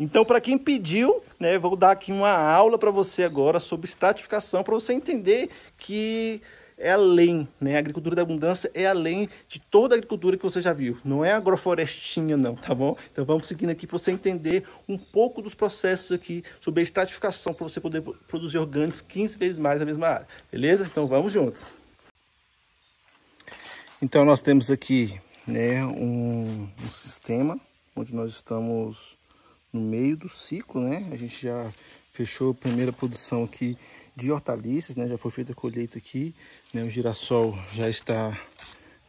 Então, para quem pediu, né, vou dar aqui uma aula para você agora sobre estratificação, para você entender que é além, né? A agricultura da abundância é além de toda a agricultura que você já viu. Não é agroflorestinha, não, tá bom? Então vamos seguindo aqui para você entender um pouco dos processos aqui sobre a estratificação para você poder produzir orgânicos 15 vezes mais na mesma área, beleza? Então vamos juntos. Então nós temos aqui né, um, um sistema onde nós estamos no meio do ciclo, né? A gente já fechou a primeira produção aqui de hortaliças, né? Já foi feita a colheita aqui, né? O girassol já está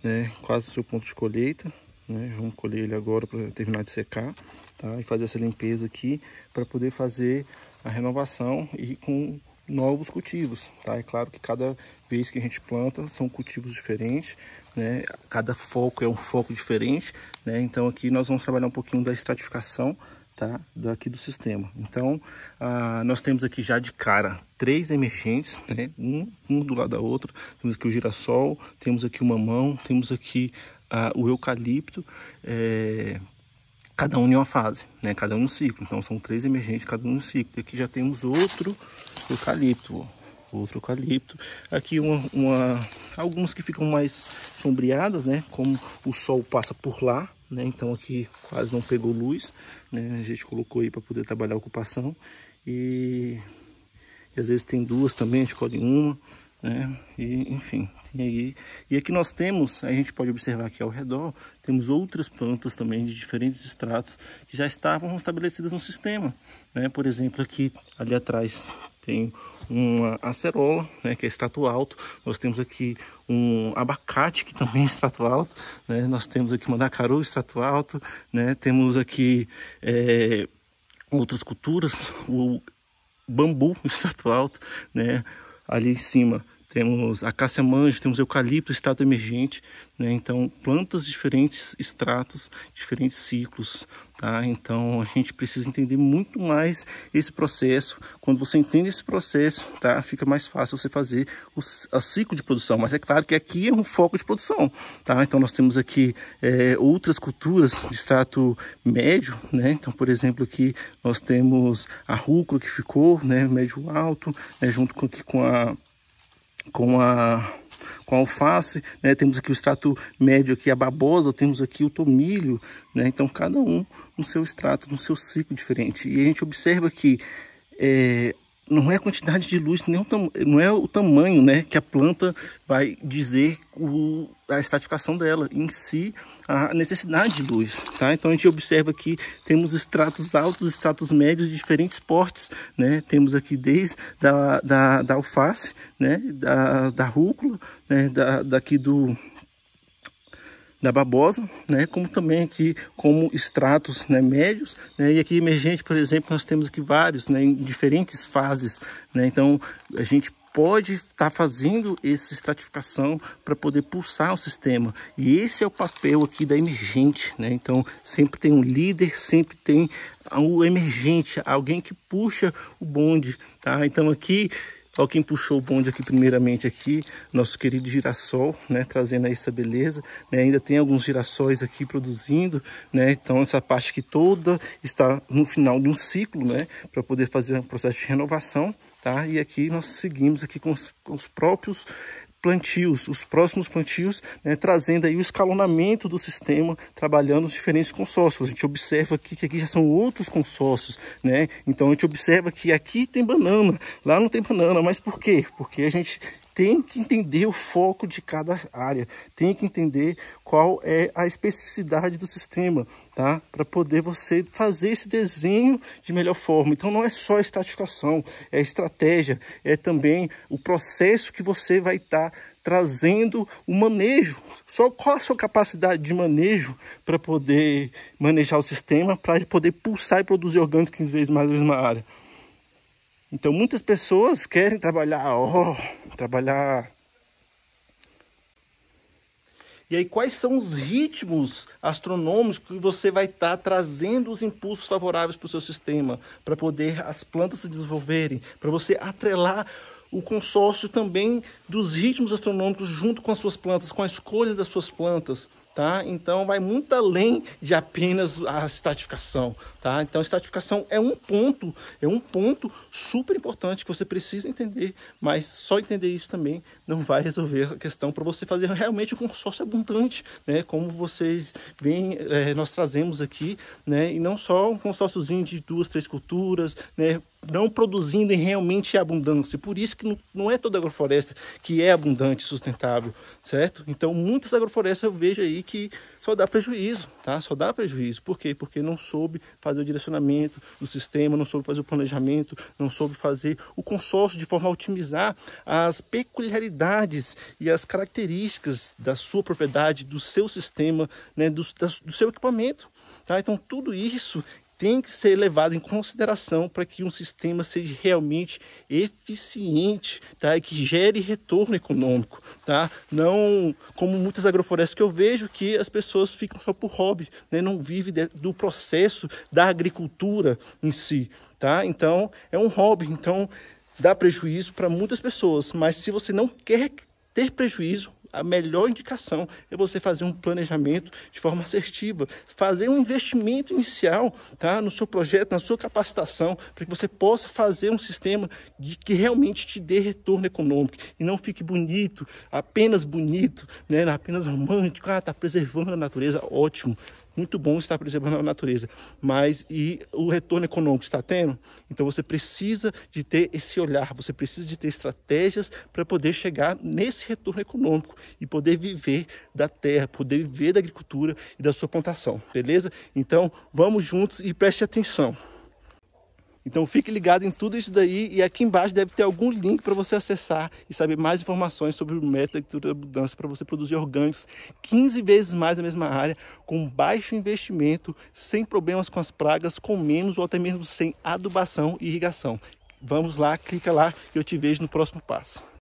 né, quase no seu ponto de colheita, né? Vamos colher ele agora para terminar de secar, tá? E fazer essa limpeza aqui para poder fazer a renovação e com novos cultivos, tá? É claro que cada vez que a gente planta são cultivos diferentes, né? Cada foco é um foco diferente, né? Então aqui nós vamos trabalhar um pouquinho da estratificação, tá? Daqui do sistema. Então, ah, nós temos aqui já de cara três emergentes, né? Um, um do lado da outra. Temos aqui o girassol, temos aqui o mamão, temos aqui ah, o eucalipto. É... Cada um em uma fase, né? Cada um no um ciclo. Então, são três emergentes, cada um no um ciclo. E aqui já temos outro eucalipto, ó. Outro eucalipto. Aqui uma, uma... algumas que ficam mais sombreadas, né? Como o sol passa por lá, né? Então aqui quase não pegou luz, né? A gente colocou aí para poder trabalhar a ocupação e... e às vezes tem duas também, a gente colhe uma né? E, enfim, e aí e aqui nós temos, a gente pode observar aqui ao redor, temos outras plantas também de diferentes estratos que já estavam estabelecidas no sistema, né? Por exemplo, aqui ali atrás tem uma acerola, né, que é extrato alto. Nós temos aqui um abacate, que também é extrato alto. Né? Nós temos aqui mandacaru, extrato alto. Né? Temos aqui é, outras culturas, o bambu, extrato alto. Né? Ali em cima, temos a acácia manjo, temos eucalipto, estado emergente, né? Então, plantas diferentes estratos, diferentes ciclos, tá? Então, a gente precisa entender muito mais esse processo. Quando você entende esse processo, tá? Fica mais fácil você fazer o, o ciclo de produção, mas é claro que aqui é um foco de produção, tá? Então, nós temos aqui é, outras culturas de extrato médio, né? Então, por exemplo, aqui nós temos a rúcula que ficou, né? Médio alto, né? junto com, aqui com a com a com a alface, né? temos aqui o extrato médio aqui a babosa, temos aqui o tomilho, né? Então cada um no seu extrato, no seu ciclo diferente. E a gente observa que é, não é a quantidade de luz, nem o não é o tamanho né, que a planta vai dizer o, a estratificação dela, em si a necessidade de luz. Tá? Então a gente observa que temos estratos altos, estratos médios de diferentes portes. Né? Temos aqui desde da, da, da alface, né? da, da rúcula, né? da, daqui do da babosa, né, como também aqui como extratos né, médios, né, e aqui emergente, por exemplo, nós temos aqui vários, né, em diferentes fases, né, então a gente pode estar tá fazendo essa estratificação para poder pulsar o sistema. E esse é o papel aqui da emergente, né? Então, sempre tem um líder, sempre tem o um emergente, alguém que puxa o bonde, tá? Então, aqui Olha quem puxou o bonde aqui primeiramente aqui, nosso querido girassol, né, trazendo aí essa beleza, né, ainda tem alguns girassóis aqui produzindo, né, então essa parte aqui toda está no final de um ciclo, né, para poder fazer um processo de renovação, tá, e aqui nós seguimos aqui com os, com os próprios plantios, os próximos plantios, né, trazendo aí o escalonamento do sistema, trabalhando os diferentes consórcios. A gente observa aqui que aqui já são outros consórcios, né? Então a gente observa que aqui tem banana, lá não tem banana, mas por quê? Porque a gente tem que entender o foco de cada área, tem que entender qual é a especificidade do sistema, tá? Para poder você fazer esse desenho de melhor forma. Então não é só a estratificação, é estratégia, é também o processo que você vai estar tá trazendo o manejo. Só qual a sua capacidade de manejo para poder manejar o sistema, para poder pulsar e produzir orgânicos 15 vezes mais na mesma área. Então muitas pessoas querem trabalhar, ó, oh, trabalhar. E aí quais são os ritmos astronômicos que você vai estar tá trazendo os impulsos favoráveis para o seu sistema, para poder as plantas se desenvolverem, para você atrelar o consórcio também dos ritmos astronômicos junto com as suas plantas, com a escolha das suas plantas tá? Então vai muito além de apenas a estratificação, tá? Então estratificação é um ponto, é um ponto super importante que você precisa entender, mas só entender isso também não vai resolver a questão para você fazer realmente um consórcio abundante, né? Como vocês bem é, nós trazemos aqui, né? E não só um consórciozinho de duas, três culturas, né? não produzindo realmente abundância. Por isso que não é toda agrofloresta que é abundante, sustentável, certo? Então, muitas agroflorestas eu vejo aí que só dá prejuízo, tá? Só dá prejuízo. Por quê? Porque não soube fazer o direcionamento do sistema, não soube fazer o planejamento, não soube fazer o consórcio de forma a otimizar as peculiaridades e as características da sua propriedade, do seu sistema, né, do, do seu equipamento. Tá? Então, tudo isso tem que ser levado em consideração para que um sistema seja realmente eficiente, tá? E que gere retorno econômico, tá? Não como muitas agroflorestas que eu vejo que as pessoas ficam só por hobby, né? Não vive do processo da agricultura em si, tá? Então é um hobby, então dá prejuízo para muitas pessoas, mas se você não quer ter prejuízo, a melhor indicação é você fazer um planejamento de forma assertiva, fazer um investimento inicial tá, no seu projeto, na sua capacitação, para que você possa fazer um sistema de, que realmente te dê retorno econômico e não fique bonito, apenas bonito, né, apenas romântico, ah, está preservando a natureza, ótimo, muito bom estar preservando a natureza, mas e o retorno econômico está tendo? Então você precisa de ter esse olhar, você precisa de ter estratégias para poder chegar nesse retorno econômico e poder viver da terra, poder viver da agricultura e da sua plantação, beleza? Então vamos juntos e preste atenção. Então fique ligado em tudo isso daí e aqui embaixo deve ter algum link para você acessar e saber mais informações sobre o método de agricultura abundância para você produzir orgânicos 15 vezes mais na mesma área, com baixo investimento, sem problemas com as pragas, com menos ou até mesmo sem adubação e irrigação. Vamos lá, clica lá e eu te vejo no próximo passo.